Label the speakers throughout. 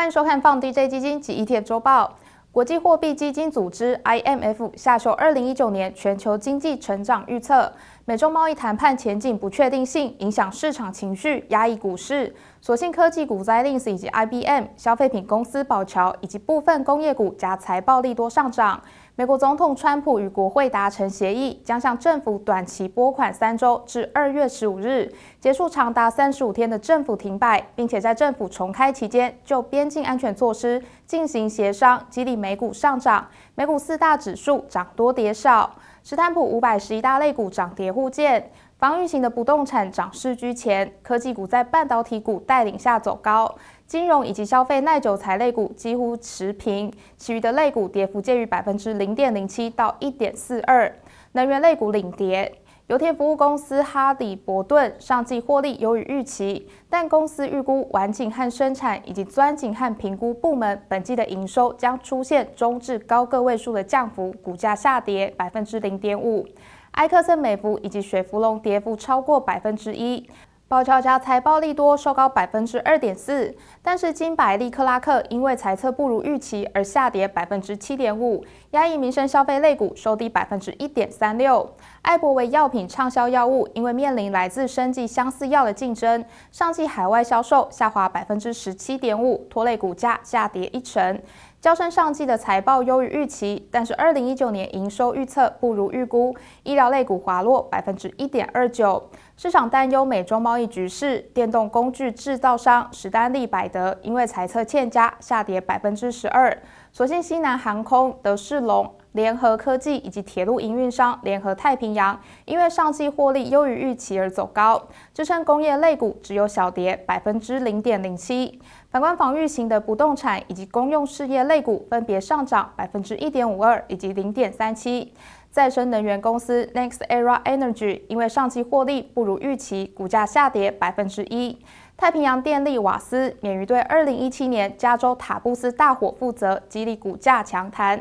Speaker 1: 欢迎收看放 DJ 基金及 e t f 周报。国际货币基金组织 （IMF） 下修2019年全球经济成长预测。美中贸易谈判前景不确定性影响市场情绪，压抑股市。所幸科技股、n s 以及 IBM、消费品公司宝桥以及部分工业股加财报利多上涨。美国总统川普与国会达成协议，将向政府短期拨款三周，至二月十五日结束长达三十五天的政府停摆，并且在政府重开期间就边境安全措施进行协商，激励美股上涨。美股四大指数涨多跌少。斯坦普五百十一大类股涨跌互见，防御型的不动产涨势居前，科技股在半导体股带领下走高，金融以及消费耐久材类股几乎持平，其余的类股跌幅介于百分之零点零七到一点四二，能源类股领跌。油田服务公司哈里伯顿上季获利优于预期，但公司预估完井和生产以及钻井和评估部门本季的营收将出现中至高个位数的降幅，股价下跌百分之零点五。埃克森美孚以及雪佛龙跌幅超过百分之一。报销家财暴利多收高百分之二点四，但是金百利克拉克因为财测不如预期而下跌百分之七点五。压裔民生消费类股收低百分之一点三六。艾博维药品畅销药物因为面临来自生技相似药的竞争，上季海外销售下滑百分之十七点五，拖累股价下跌一成。交升上季的财报优于预期，但是二零一九年营收预测不如预估，医疗类股滑落百分之一点二九。市场担忧美中贸易局势，电动工具制造商史丹利百得因为财测欠佳下跌百分之十二。所幸西南航空、德士隆。联合科技以及铁路营运商联合太平洋因为上季获利优于预期而走高，支撑工业类股只有小跌百分之零点零七。反观防御型的不动产以及公用事业类股分别上涨百分之一点五二以及零点三七。再生能源公司 Next Era Energy 因为上季获利不如预期，股价下跌百分之一。太平洋电力瓦斯免于对二零一七年加州塔布斯大火负责，激励股价强弹。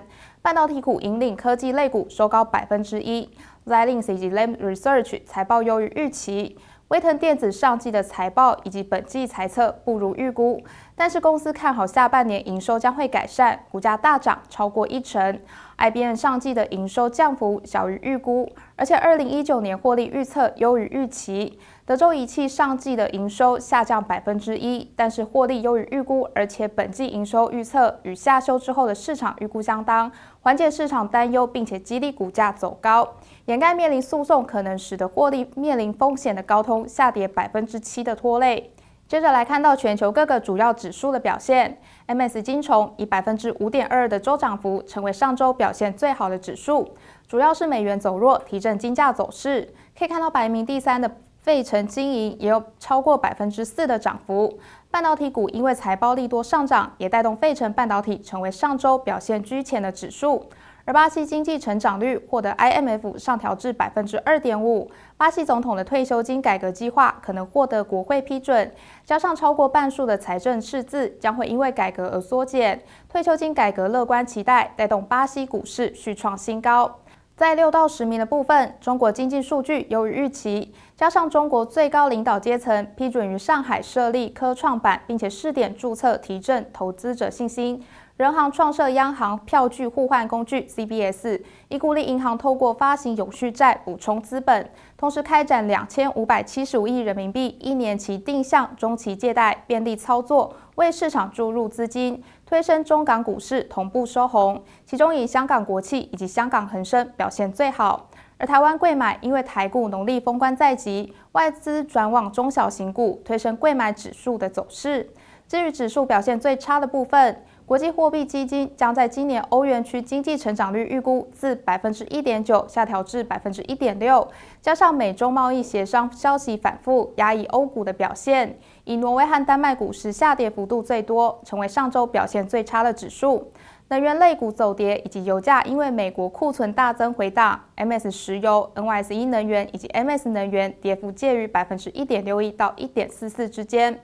Speaker 1: 半导体股引领科技类股收高百分之一 z l i n x s a m Research 财报优于预期，威腾电子上季的财报以及本季预测不如预估，但是公司看好下半年营收将会改善，股价大涨超过一成。IBM 上季的营收降幅小于预估，而且二零一九年获利预测优于预期。德州仪器上季的营收下降百分之一，但是获利优于预估，而且本季营收预测与下修之后的市场预估相当，缓解市场担忧，并且激励股价走高。掩盖面临诉讼可能使得获利面临风险的高通下跌百分之七的拖累。接着来看到全球各个主要指数的表现，M S 金虫以百分之五点二的周涨幅成为上周表现最好的指数，主要是美元走弱提振金价走势。可以看到排名第三的费城金银也有超过百分之四的涨幅。半导体股因为财报利多上涨，也带动费城半导体成为上周表现居前的指数。而巴西经济成长率获得 IMF 上调至百分之二点五，巴西总统的退休金改革计划可能获得国会批准，加上超过半数的财政赤字将会因为改革而缩减，退休金改革乐观期待带动巴西股市续创新高。在六到十名的部分，中国经济数据优于预期。加上中国最高领导阶层批准于上海设立科创板，并且试点注册，提振投资者信心。人行创设央行票据互换工具 （CBS），以鼓励银行透过发行永续债补充资本，同时开展两千五百七十五亿人民币一年期定向中期借贷便利操作，为市场注入资金，推升中港股市同步收红。其中以香港国企以及香港恒生表现最好。而台湾贵买，因为台股农历封关在即，外资转往中小型股，推升贵买指数的走势。至于指数表现最差的部分，国际货币基金将在今年欧元区经济成长率预估自百分之一点九下调至百分之一点六，加上美中贸易协商消息反复，压抑欧股的表现，以挪威和丹麦股市下跌幅度最多，成为上周表现最差的指数。能源类股走跌，以及油价因为美国库存大增回档 m s 石油、NYSE 能源以及 MS 能源跌幅介于百分之一点六一到一点四四之间。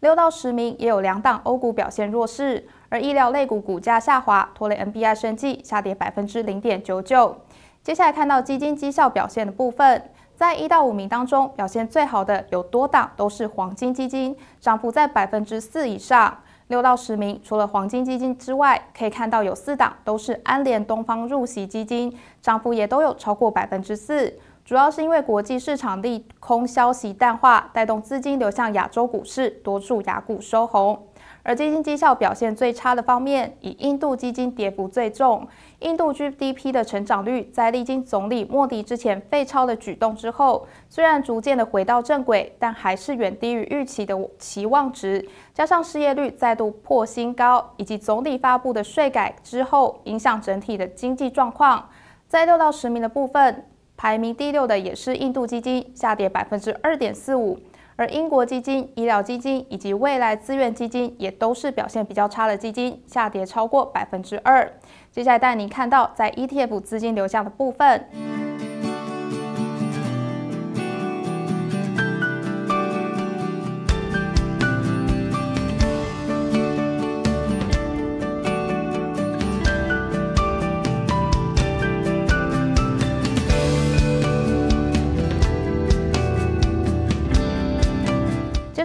Speaker 1: 六到十名也有两档欧股表现弱势，而医疗类股股价下滑，拖累 NBI 升绩下跌百分之零点九九。接下来看到基金绩效表现的部分，在一到五名当中表现最好的有多档都是黄金基金，涨幅在百分之四以上。六到十名，除了黄金基金之外，可以看到有四档都是安联、东方入席基金，涨幅也都有超过百分之四。主要是因为国际市场利空消息淡化，带动资金流向亚洲股市，多数亚股收红。而基金绩效表现最差的方面，以印度基金跌幅最重。印度 GDP 的成长率在历经总理莫迪之前废钞的举动之后，虽然逐渐的回到正轨，但还是远低于预期的期望值。加上失业率再度破新高，以及总理发布的税改之后影响整体的经济状况，在六到十名的部分，排名第六的也是印度基金，下跌百分之二点四五。而英国基金、医疗基金以及未来资源基金也都是表现比较差的基金，下跌超过百分之二。接下来带您看到在 ETF 资金流向的部分。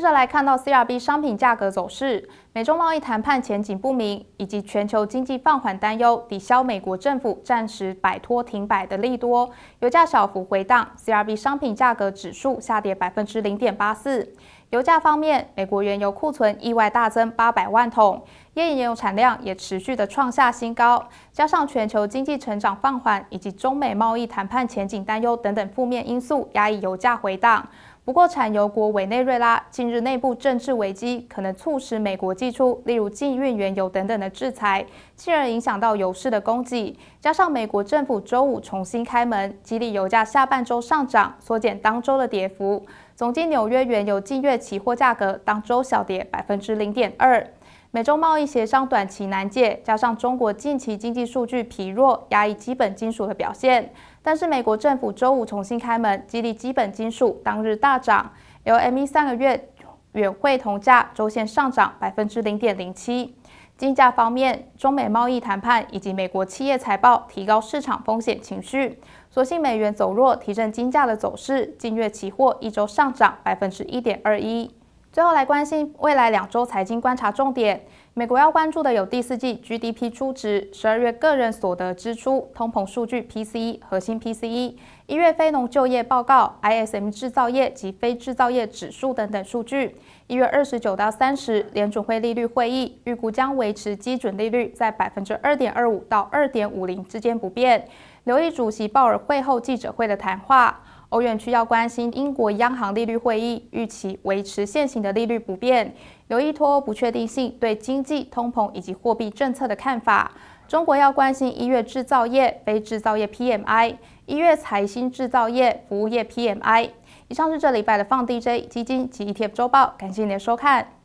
Speaker 1: 接着来看到 CRB 商品价格走势，美中贸易谈判前景不明以及全球经济放缓担忧抵消美国政府暂时摆脱停摆的利多，油价小幅回荡。CRB 商品价格指数下跌百分之零点八四。油价方面，美国原油库存意外大增八百万桶，页岩油产量也持续的创下新高，加上全球经济成长放缓以及中美贸易谈判前景担忧等等负面因素，压抑油价回荡。不过，产油国委内瑞拉近日内部政治危机，可能促使美国祭出例如禁运原油等等的制裁，进而影响到油市的供给。加上美国政府周五重新开门，激励油价下半周上涨，缩减当周的跌幅。总计纽约原油近月期货价格当周小跌百分之零点二。美洲贸易协商短期难解，加上中国近期经济数据疲弱，压抑基本金属的表现。但是美国政府周五重新开门，激励基本金属当日大涨。LME 三个月远汇铜价周线上涨百分之零点零七，金价方面，中美贸易谈判以及美国企业财报提高市场风险情绪，所幸美元走弱提振金价的走势，近月期货一周上涨百分之一点二一。最后来关心未来两周财经观察重点。美国要关注的有第四季 GDP 初值、十二月个人所得支出、通膨数据 PCE、核心 PCE、一月非农就业报告、ISM 制造业及非制造业指数等等数据。一月二十九到三十，联准会利率会议，预估将维持基准利率在百分之二点二五到二点五零之间不变。留意主席鲍尔会后记者会的谈话。欧元区要关心英国央行利率会议预期维持现行的利率不变，有依托不确定性对经济、通膨以及货币政策的看法。中国要关心一月制造业、非制造业 PMI，一月财新制造业、服务业 PMI。以上是这礼拜的放 DJ 基金及 ETF 周报，感谢您的收看。